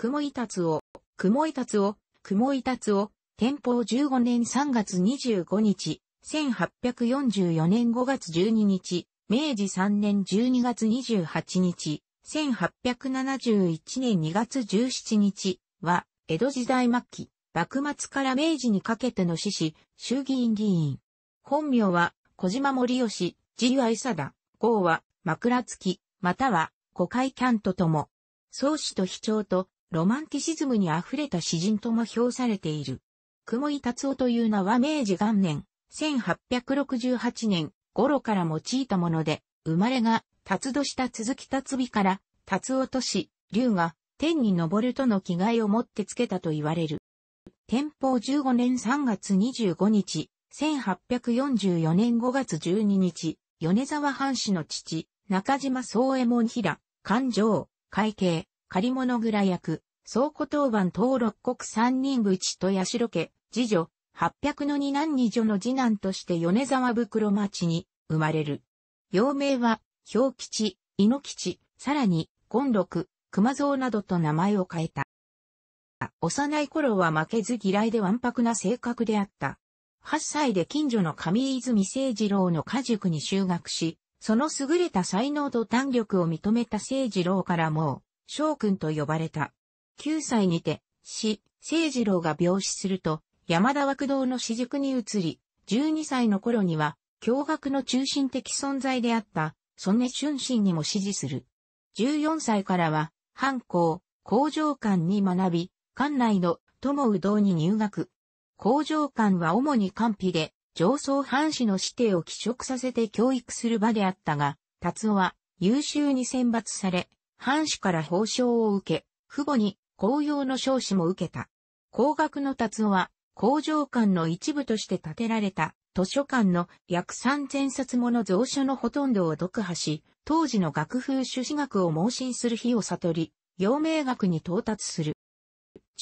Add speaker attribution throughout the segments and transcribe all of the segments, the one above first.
Speaker 1: 雲井達夫、雲井達夫、雲井達夫、天保15年3月25日、1844年5月12日、明治3年12月28日、1871年2月17日は、江戸時代末期、幕末から明治にかけての志士、衆議院議員。本名は、小島森吉、自由佐田、号は、枕月、または、五海キャントとも。宗師と秘長と、ロマンティシズムに溢れた詩人とも評されている。雲井達夫という名は明治元年、1868年頃から用いたもので、生まれが、達度した続き達美から、達夫とし、竜が、天に昇るとの気概を持ってつけたと言われる。天保15年3月25日、1844年5月12日、米沢藩士の父、中島宗右衛門平、勘定、会計、借り物蔵役、倉庫当番登六国三人口と八代家、次女、八百の二男二女の次男として米沢袋町に生まれる。幼名は、氷吉、猪吉、さらに、権六、熊蔵などと名前を変えた。幼い頃は負けず嫌いでわんぱくな性格であった。八歳で近所の上泉聖二郎の家塾に就学し、その優れた才能と弾力を認めた聖二郎からもくんと呼ばれた。9歳にて、死、聖次郎が病死すると、山田枠堂の私塾に移り、12歳の頃には、教学の中心的存在であった、曽根春心にも支持する。14歳からは、藩校、工場館に学び、館内の友う道に入学。工場館は主に官費で、上層藩士の指定を帰職させて教育する場であったが、達夫は優秀に選抜され、藩主から報奨を受け、父母に公用の少子も受けた。工学の達夫は、工場館の一部として建てられた図書館の約3000冊もの蔵書のほとんどを読破し、当時の学風朱子学を盲信する日を悟り、陽明学に到達する。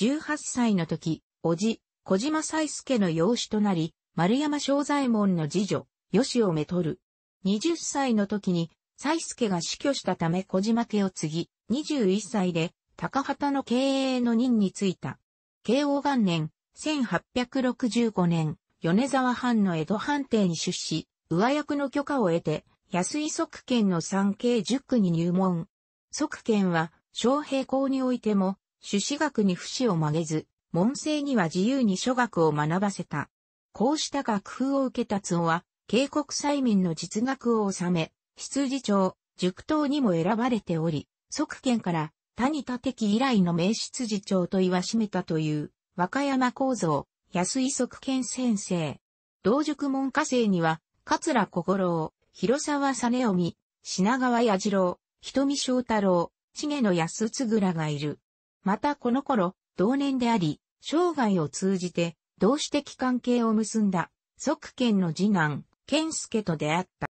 Speaker 1: 18歳の時、叔父、小島彩助の養子となり、丸山正左衛門の次女、吉尾目取る。20歳の時に西助が死去したため小島家を継ぎ、21歳で、高畑の経営の任に就いた。慶応元年、1865年、米沢藩の江戸藩邸に出資、上役の許可を得て、安井側県の産経十区に入門。側県は、昌平校においても、朱子学に不死を曲げず、門生には自由に書学を学ばせた。こうした学風を受けた津尾は、警告催民の実学を収め、執事長、塾頭にも選ばれており、即県から谷田敵以来の名執事長と言わしめたという、和歌山構造、安井即県先生。同塾門下生には、桂小五郎、広沢実臣、品川矢次郎、瞳翔太郎、茂野安津らがいる。またこの頃、同年であり、生涯を通じて、同志的関係を結んだ、即県の次男、健介と出会った。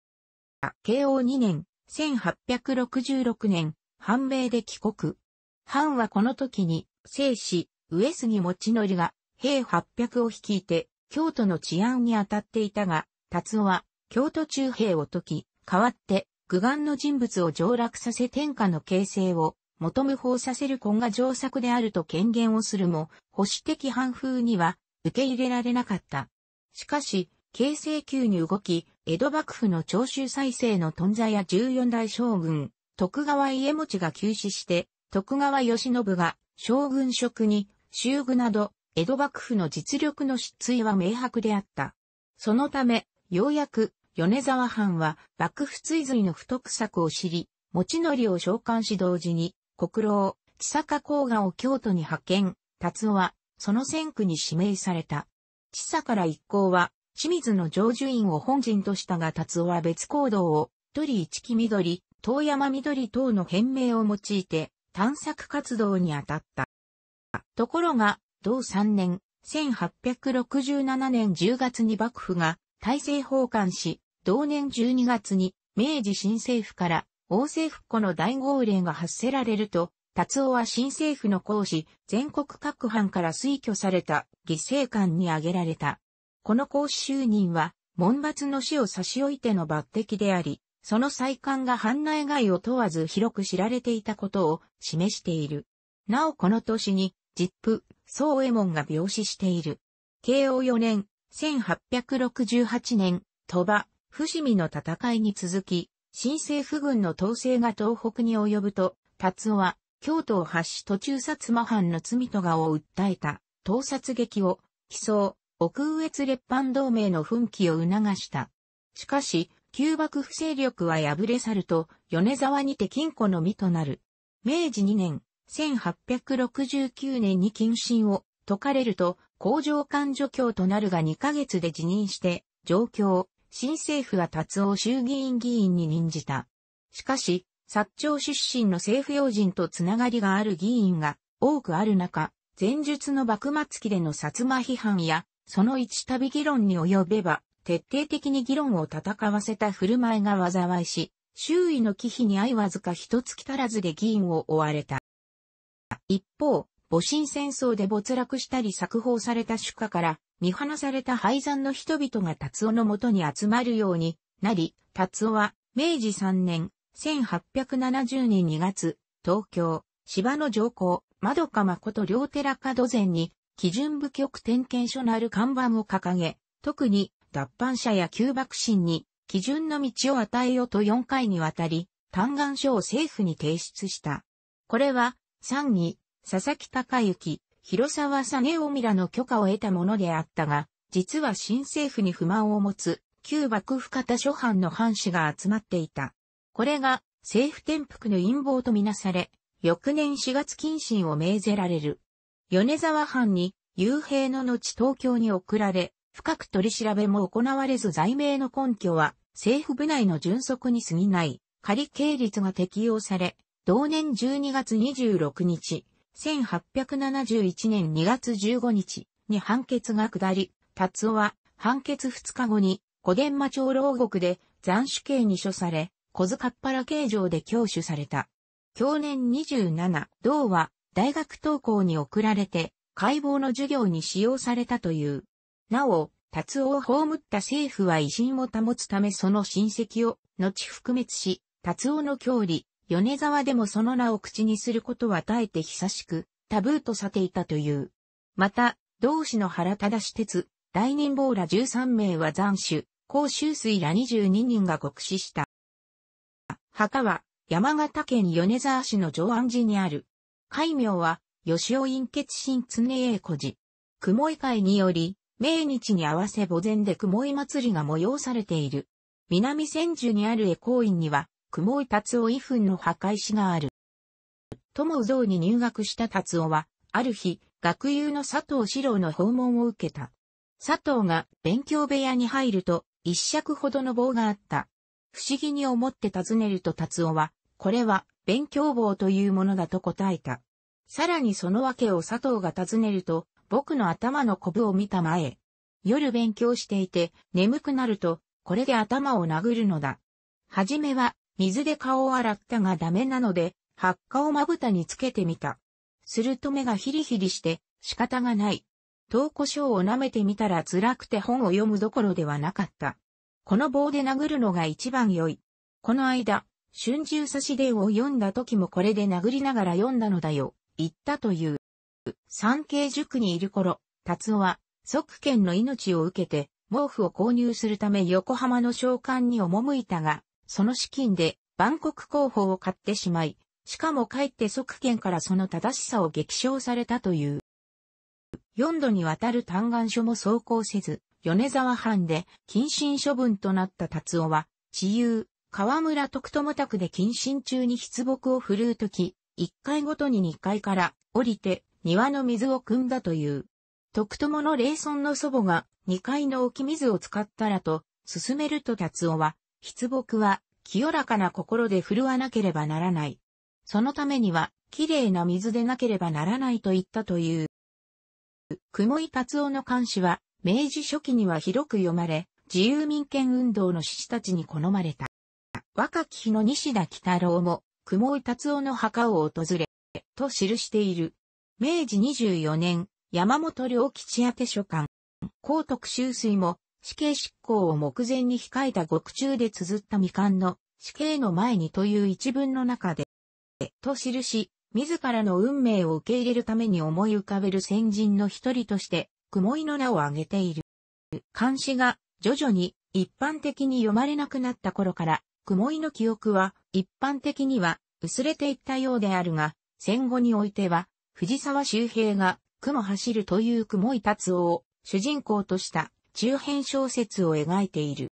Speaker 1: 慶応2年、1866年、反米で帰国。藩はこの時に、聖死、上杉持則が、兵800を率いて、京都の治安に当たっていたが、達夫は、京都中兵を解き、代わって、愚眼の人物を上落させ天下の形成を、求む方させる根が上作であると権限をするも、保守的藩風には、受け入れられなかった。しかし、京成級に動き、江戸幕府の長州再生の頓挫や十四代将軍、徳川家持が急死して、徳川義信が将軍職に修具など、江戸幕府の実力の失墜は明白であった。そのため、ようやく、米沢藩は幕府追随の不得策を知り、持ちのりを召喚し同時に、国老、木坂甲賀を京都に派遣、達夫は、その先区に指名された。千佐から一行は、清水の上樹院を本陣としたが達夫は別行動を、鳥一木緑、遠山緑等の変名を用いて、探索活動に当たった。ところが、同3年、1867年10月に幕府が大政奉還し、同年12月に明治新政府から王政復古の大号令が発せられると、達夫は新政府の講師、全国各藩から推挙された、犠牲官に挙げられた。この公師就任は、門伐の死を差し置いての抜擢であり、その再刊が藩内外を問わず広く知られていたことを示している。なおこの年に、実父、宗右衛門が病死している。慶応4年、1868年、鳥羽、伏見の戦いに続き、新政府軍の統制が東北に及ぶと、達夫は、京都を発し途中薩摩藩の罪とがを訴えた、盗撮劇を、起草、北越列藩同盟の奮起を促した。しかし、旧幕府勢力は敗れ去ると、米沢にて金庫の身となる。明治2年、1869年に謹慎を解かれると、工場官助教となるが2ヶ月で辞任して、状況、新政府は達夫衆議院議員に任じた。しかし、薩長出身の政府要人とつながりがある議員が多くある中、前述の幕末期での薩摩批判やその一度議論に及べば、徹底的に議論を戦わせた振る舞いが災いし、周囲の忌避に相わずか一月足らずで議員を追われた。一方、戊辰戦争で没落したり作法された主家から見放された廃山の人々が達夫のもとに集まるようになり、達夫は明治3年1870年2月、東京、芝の上皇、窓か誠両寺門前に基準部局点検所のある看板を掲げ、特に脱藩者や旧幕臣に基準の道を与えようと4回にわたり、嘆願書を政府に提出した。これは、参議、佐々木隆之、広沢実ね尾らの許可を得たものであったが、実は新政府に不満を持つ、旧幕府方諸藩の藩士が集まっていた。これが、政府転覆の陰謀とみなされ、翌年4月謹慎を命ぜられる。米沢藩に、幽閉の後東京に送られ、深く取り調べも行われず罪名の根拠は、政府部内の準則に過ぎない、仮刑律が適用され、同年12月26日、1871年2月15日に判決が下り、達夫は判決2日後に小伝馬町牢獄で斬首刑に処され、小塚っ腹刑場で教主された。去年27、同は大学登校に送られて、解剖の授業に使用されたという。なお、達夫を葬った政府は威信を保つためその親戚を、後覆滅し、達夫の郷里、米沢でもその名を口にすることは耐えて久しく、タブーとさていたという。また、同志の原忠志鉄、大人坊ら13名は残首、高州水ら22人が極死した。墓は、山形県米沢市の上安寺にある、戒名は、吉尾陰血神常栄古寺。雲井会により、命日に合わせ墓前で雲井祭りが催されている。南千住にある栄光院には、雲井達夫遺粉の墓石がある。友像に入学した達夫は、ある日、学友の佐藤四郎の訪問を受けた。佐藤が勉強部屋に入ると、一尺ほどの棒があった。不思議に思って尋ねると達夫は、これは勉強棒というものだと答えた。さらにその訳を佐藤が尋ねると、僕の頭のコブを見た前、夜勉強していて、眠くなると、これで頭を殴るのだ。はじめは、水で顔を洗ったがダメなので、発火をまぶたにつけてみた。すると目がヒリヒリして、仕方がない。糖胡椒を舐めてみたら辛くて本を読むどころではなかった。この棒で殴るのが一番良い。この間、春秋差し伝を読んだ時もこれで殴りながら読んだのだよ、言ったという。産経塾にいる頃、達夫は、即権の命を受けて、毛布を購入するため横浜の召喚に赴いたが、その資金で、万国広報を買ってしまい、しかも帰って即権からその正しさを激賞されたという。四度にわたる嘆願書も走行せず、米沢藩で謹慎処分となった達夫は、自由、河村徳友宅で謹慎中に筆木を振るうとき、1階ごとに2階から降りて庭の水を汲んだという。徳友の霊尊の祖母が2階の置き水を使ったらと、進めると達夫は、筆木は清らかな心で振るわなければならない。そのためには、綺麗な水でなければならないと言ったという。雲井達夫の監視は、明治初期には広く読まれ、自由民権運動の志士たちに好まれた。若き日の西田北郎も、雲井達夫の墓を訪れ、と記している。明治24年、山本良吉宛書館、高徳修水も、死刑執行を目前に控えた獄中で綴った未完の死刑の前にという一文の中で、と記し、自らの運命を受け入れるために思い浮かべる先人の一人として、雲井の名を挙げている。漢視が徐々に一般的に読まれなくなった頃から、雲井の記憶は一般的には薄れていったようであるが、戦後においては藤沢周平が雲走るという雲井達夫を主人公とした中編小説を描いている。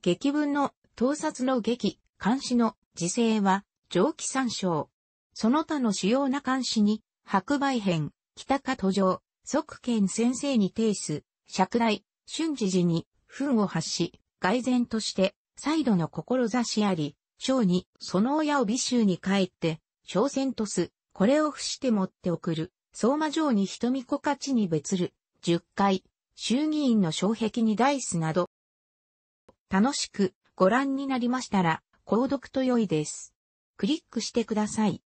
Speaker 1: 劇文の盗撮の劇、監視の時勢は蒸気参照。その他の主要な監視に白梅編、北下途上、即見先生に提出、釈大、春時時に、糞を発し、外然として、再度の志あり、章に、その親を美州に帰って、小戦とす、これを伏して持って送る、相馬城に瞳子勝ちに別る、十回、衆議院の障壁にダイスなど、楽しくご覧になりましたら、購読と良いです。クリックしてください。